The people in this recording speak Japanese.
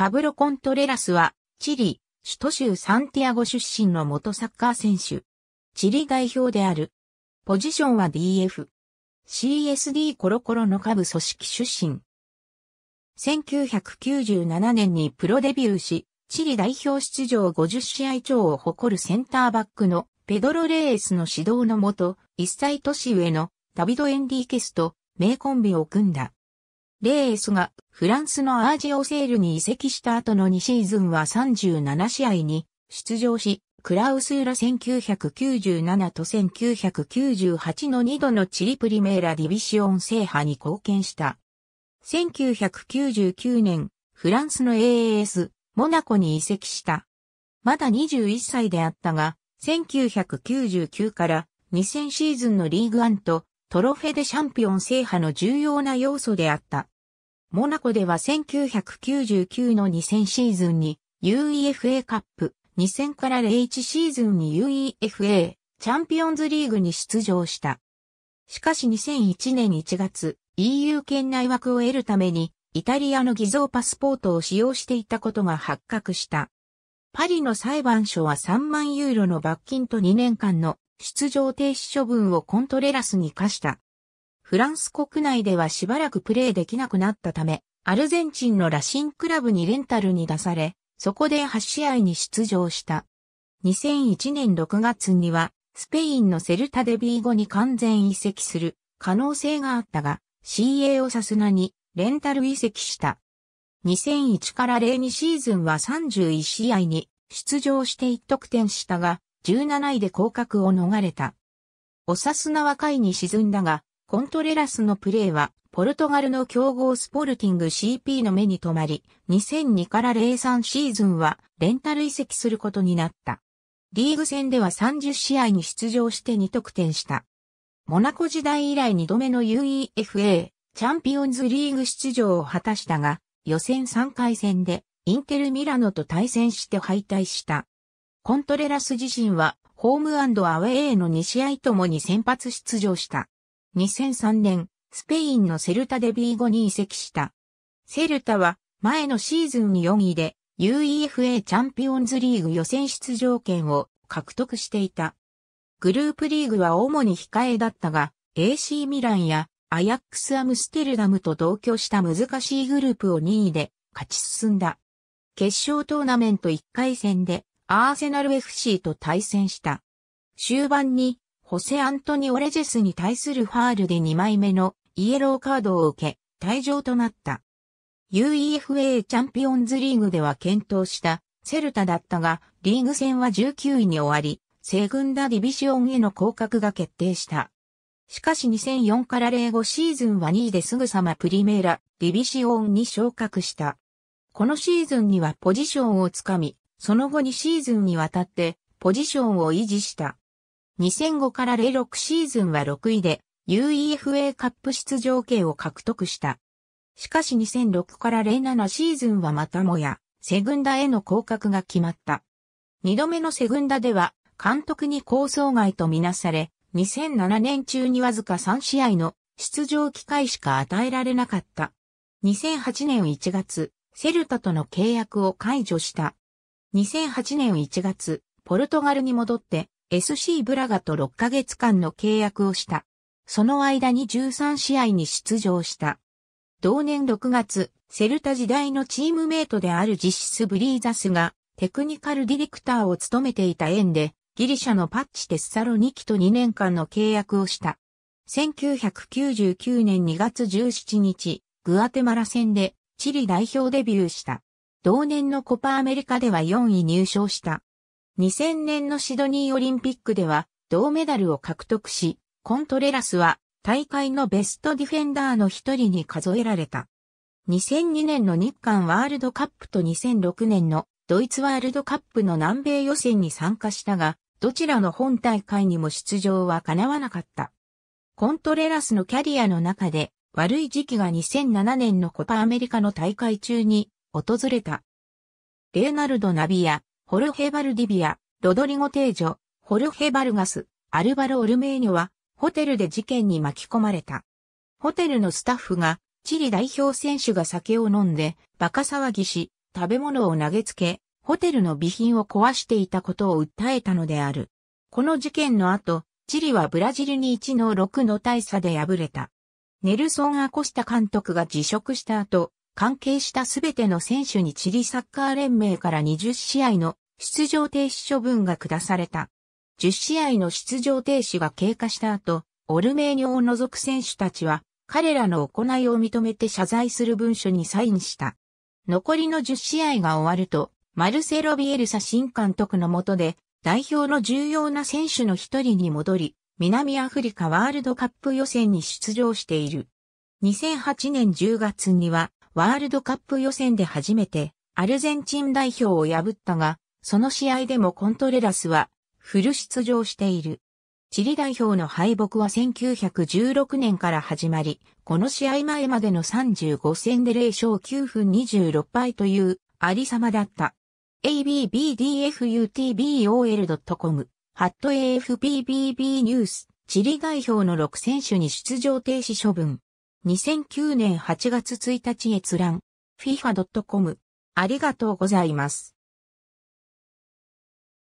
パブロ・コントレラスは、チリ、首都州サンティアゴ出身の元サッカー選手。チリ代表である。ポジションは DF。CSD コロコロの下部組織出身。1997年にプロデビューし、チリ代表出場50試合超を誇るセンターバックのペドロ・レースの指導のもと、1歳年上のダビド・エンリーケスと名コンビを組んだ。レースがフランスのアージオセールに移籍した後の2シーズンは37試合に出場し、クラウスーラ1997と1998の2度のチリプリメーラディビシオン制覇に貢献した。1999年、フランスの AAS、モナコに移籍した。まだ21歳であったが、1999から2000シーズンのリーグアンとトロフェでチャンピオン制覇の重要な要素であった。モナコでは1999の2000シーズンに UEFA カップ、2000から01シーズンに UEFA チャンピオンズリーグに出場した。しかし2001年1月、EU 圏内枠を得るために、イタリアの偽造パスポートを使用していたことが発覚した。パリの裁判所は3万ユーロの罰金と2年間の出場停止処分をコントレラスに課した。フランス国内ではしばらくプレーできなくなったため、アルゼンチンのラシンクラブにレンタルに出され、そこで8試合に出場した。2001年6月には、スペインのセルタデビー後に完全移籍する可能性があったが、CA をさすがにレンタル移籍した。2001から02シーズンは31試合に出場して1得点したが、17位で降格を逃れた。オサスナは下に沈んだが、コントレラスのプレーは、ポルトガルの強豪スポルティング CP の目に留まり、2002から03シーズンはレンタル移籍することになった。リーグ戦では30試合に出場して2得点した。モナコ時代以来2度目の UEFA チャンピオンズリーグ出場を果たしたが、予選3回戦でインテルミラノと対戦して敗退した。コントレラス自身はホームアウェーの2試合ともに先発出場した。2003年、スペインのセルタでビーゴに移籍した。セルタは前のシーズンに4位で UEFA チャンピオンズリーグ予選出場権を獲得していた。グループリーグは主に控えだったが、AC ミランやアヤックスアムステルダムと同居した難しいグループを2位で勝ち進んだ。決勝トーナメント1回戦でアーセナル FC と対戦した。終盤にホセ・アントニオ・レジェスに対するファールで2枚目のイエローカードを受け、退場となった。UEFA チャンピオンズリーグでは検討したセルタだったが、リーグ戦は19位に終わり、西軍ダディビシオンへの降格が決定した。しかし2004から05シーズンは2位ですぐさまプリメーラ、ディビシオンに昇格した。このシーズンにはポジションをつかみ、その後2シーズンにわたってポジションを維持した。2005から06シーズンは6位で UEFA カップ出場権を獲得した。しかし2006から07シーズンはまたもや、セグンダへの降格が決まった。2度目のセグンダでは、監督に構想外とみなされ、2007年中にわずか3試合の出場機会しか与えられなかった。2008年1月、セルタとの契約を解除した。2008年1月、ポルトガルに戻って SC ブラガと6ヶ月間の契約をした。その間に13試合に出場した。同年6月、セルタ時代のチームメイトであるジシス・ブリーザスがテクニカルディレクターを務めていた縁で、ギリシャのパッチ・テッサロニキと2年間の契約をした。1999年2月17日、グアテマラ戦でチリ代表デビューした。同年のコパアメリカでは4位入賞した。2000年のシドニーオリンピックでは銅メダルを獲得し、コントレラスは大会のベストディフェンダーの一人に数えられた。2002年の日韓ワールドカップと2006年のドイツワールドカップの南米予選に参加したが、どちらの本大会にも出場は叶わなかった。コントレラスのキャリアの中で悪い時期が2007年のコパアメリカの大会中に訪れた。レーナルド・ナビア、ホルヘ・バルディビア、ロドリゴ・テージョ、ホルヘ・バルガス、アルバロ・オルメーニョは、ホテルで事件に巻き込まれた。ホテルのスタッフが、チリ代表選手が酒を飲んで、馬鹿騒ぎし、食べ物を投げつけ、ホテルの備品を壊していたことを訴えたのである。この事件の後、チリはブラジルに1の6の大差で敗れた。ネルソン・アコスタ監督が辞職した後、関係したすべての選手にチリサッカー連盟から20試合の出場停止処分が下された。10試合の出場停止が経過した後、オルメーニョを除く選手たちは、彼らの行いを認めて謝罪する文書にサインした。残りの10試合が終わると、マルセロ・ビエルサ新監督の下で、代表の重要な選手の一人に戻り、南アフリカワールドカップ予選に出場している。2008年10月には、ワールドカップ予選で初めて、アルゼンチン代表を破ったが、その試合でもコントレラスはフル出場している。チリ代表の敗北は1916年から始まり、この試合前までの35戦で0勝9分26敗というありさまだった。abbdfutbol.com、ハット a f b b b ニュース、チリ代表の6選手に出場停止処分。2009年8月1日閲覧、fifa.com。ありがとうございます。